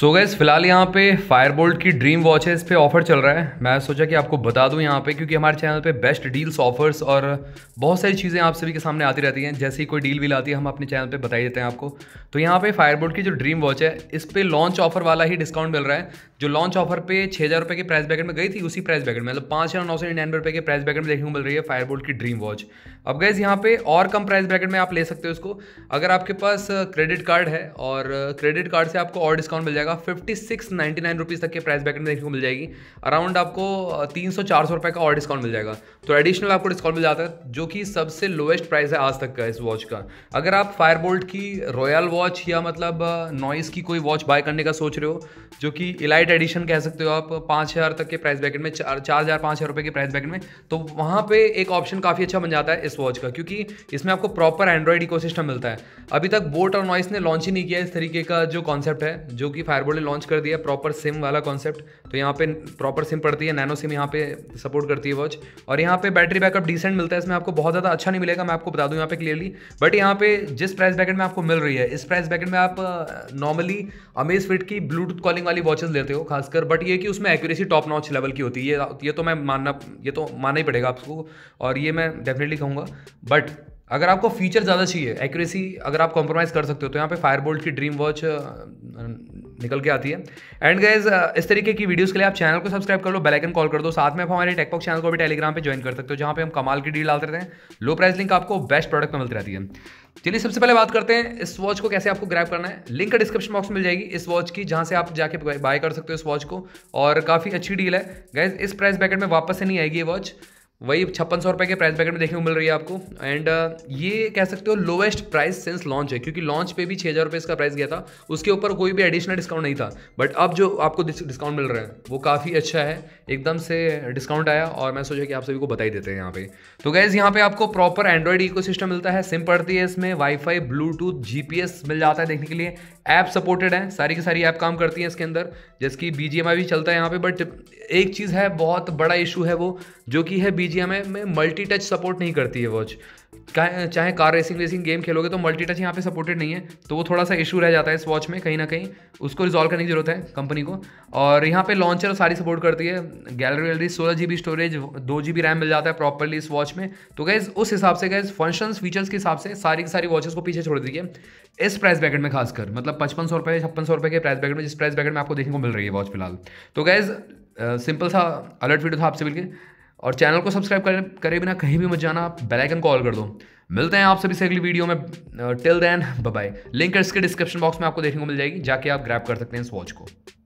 सो gas फिलहाल यहाँ पे फायरबोल्ट की ड्रीम वॉचेस पे ऑफर चल रहा है मैं सोचा कि आपको बता दूँ यहाँ पे क्योंकि हमारे चैनल पे बेस्ट डील्स ऑफर्स और बहुत सारी चीज़ें आप सभी के सामने आती रहती हैं जैसे ही कोई डील भी आती है हम अपने चैनल पे बताई देते हैं आपको तो यहाँ पे फायरबोल्ट की जो ड्रीम वॉच है इस पर लॉन्च ऑफर वाला ही डिस्काउंट मिल रहा है जो लॉन्च ऑफर पे छः हज़ार रुपये प्राइस बैकेट में गई थी उसी प्राइस बैकेट में मतलब पाँच हज़ार नौ सौ निन्यानवे रुपये के प्राइस बैकेट में देखने को मिल रही है फायरबोल्ट की ड्रीम वॉच अब गैस यहाँ पे और कम प्राइस ब्रैकेट में आप ले सकते हो इसको अगर आपके पास क्रेडिट कार्ड है और क्रेडिट कार्ड से आपको और डिस्काउंट मिल जाएगा जाएगा fifty six ninety nine rupees तक के प्राइस बैकेट में देखने को मिल जाएगी अराउंड आपको तीन सौ चार सौ रुपये का और डिस्काउंट मिल जाएगा तो एडिशनल आपको डिस्काउंट मिल जाता है जो कि सबसे लोएस्ट प्राइस है आज तक का इस वॉच का अगर आप फायर बोल्ट की रॉयल वॉच या मतलब नॉइस की कोई वॉच बाय करने का सोच रहे हो जो कि इलाइट एडिशन कह सकते हो आप पाँच हज़ार तक के प्राइस बैकेट में चार चार हज़ार पाँच हज़ार रुपये के प्राइस बैकेट में तो वहाँ पर एक ऑप्शन काफ़ी अच्छा बन जाता है इस वॉच का क्योंकि इसमें आपको प्रॉपर एंड्रॉइड इकोसिस्टम मिलता है अभी तक बोट और नॉइस ने लॉन्च ही नहीं किया इस तरीके का जो कॉन्सेप्ट है जो कि फायर फायरबोल्ट ने लॉन्च कर दिया प्रॉपर सिम वाला कॉन्सेप्ट तो यहाँ पे प्रॉपर सिम पड़ती है नैनो सिम यहाँ पे सपोर्ट करती है वॉच और यहाँ पे बैटरी बैकअप डिसेंट मिलता है इसमें आपको बहुत ज़्यादा अच्छा नहीं मिलेगा मैं आपको बता दूँ यहाँ पे क्लियरली बट यहाँ पे जिस प्राइस बैकेट में आपको मिल रही है इस प्राइस बैकेट में आप नॉर्मली अमेज फिट की ब्लूटूथ कॉलिंग वाली वॉचेज लेते हो खासकर बट ये कि उसमें एक्यूरेसी टॉप नॉच लेवल की होती है ये तो मैं मानना ये तो मानना ही पड़ेगा आपको और ये मैं डेफिनेटली कहूँगा बट अगर आपको फीचर ज़्यादा चाहिए एक्यूरेसी अगर आप कॉम्प्रोमाइज़ कर सकते हो तो यहाँ पे फायरबोल्ट की ड्रीम वॉच uh, निकल के आती है एंड गैज uh, इस तरीके की वीडियोस के लिए आप चैनल को सब्सक्राइब कर लो आइकन कॉल कर दो साथ में आप हमारे टेकपॉक चैनल को भी टेलीग्राम पर ज्वाइन कर सकते हो जहाँ पे हम कमाल की डील डालते रहते हैं लो प्राइस लिंक आपको बेस्ट प्रोडक्ट में मिलती रहती है चलिए सबसे पहले बात करते हैं इस वॉच को कैसे आपको ग्रैप करना है लिंक डिस्क्रिप्शन बॉक्स में मिल जाएगी इस वॉच की जहाँ से आप जाके बाय कर सकते हो इस वॉच को और काफ़ी अच्छी डील है गैज इस प्राइस बैकेट में वापस से नहीं आएगी ये वॉच वही छप्पन सौ रुपये के प्राइस पैकेट में देखने को मिल रही है आपको एंड uh, ये कह सकते हो लोवेस्ट प्राइस सिंस लॉन्च है क्योंकि लॉन्च पे भी छः हज़ार रुपये इसका प्राइस गया था उसके ऊपर कोई भी एडिशनल डिस्काउंट नहीं था बट अब जो आपको डिस्काउंट मिल रहा है वो काफ़ी अच्छा है एकदम से डिस्काउंट आया और मैं सोचा कि आप सभी को बताई देते हैं यहाँ पे तो गैज़ यहाँ पे आपको प्रॉपर एंड्रॉइड इको मिलता है सिम पड़ती है इसमें वाईफाई ब्लूटूथ जी मिल जाता है देखने के लिए ऐप सपोर्टेड है सारी की सारी ऐप काम करती है इसके अंदर कि बी भी चलता है यहाँ पे बट एक चीज़ है बहुत बड़ा इशू है वो जो कि है बी लीजिए हमें मल्टी टच सपोर्ट नहीं करती है वॉच चाहे कार रेसिंग रेसिंग गेम खेलोगे तो मल्टी टच यहाँ पे सपोर्टेड नहीं है तो वो थोड़ा सा इशू रह जाता है इस वॉच में कहीं ना कहीं उसको रिजॉल्व करने की जरूरत है कंपनी को और यहाँ पे लॉन्चर सारी सपोर्ट करती है गैलरी वैलरी सोलह जी स्टोरेज दो जी रैम मिल जाता है प्रॉपरली इस वॉच में तो गैस उस हिसाब से गैस फंक्शन फीचर्स के हिसाब से सारी की सारी वॉचेस को पीछे छोड़ दीजिए इस प्राइस बैकेट में खासकर मतलब पचपन सौ रुपये छप्पन सौ रुपये के प्राइस बैकेट में जिस प्राइस बैकेट में आपको देखने को मिल रही है वॉच फिलहाल तो गैस सिंपल सा अलर्ट वीडियो था आपसे मिलकर और चैनल को सब्सक्राइब करें करे बिना कहीं भी मत जाना आप बेलाइकन कॉल कर दो मिलते हैं आप सभी से अगली वीडियो में टिल देन बाय लिंक इसके डिस्क्रिप्शन बॉक्स में आपको देखने को मिल जाएगी जाके आप ग्रैप कर सकते हैं इस वॉच को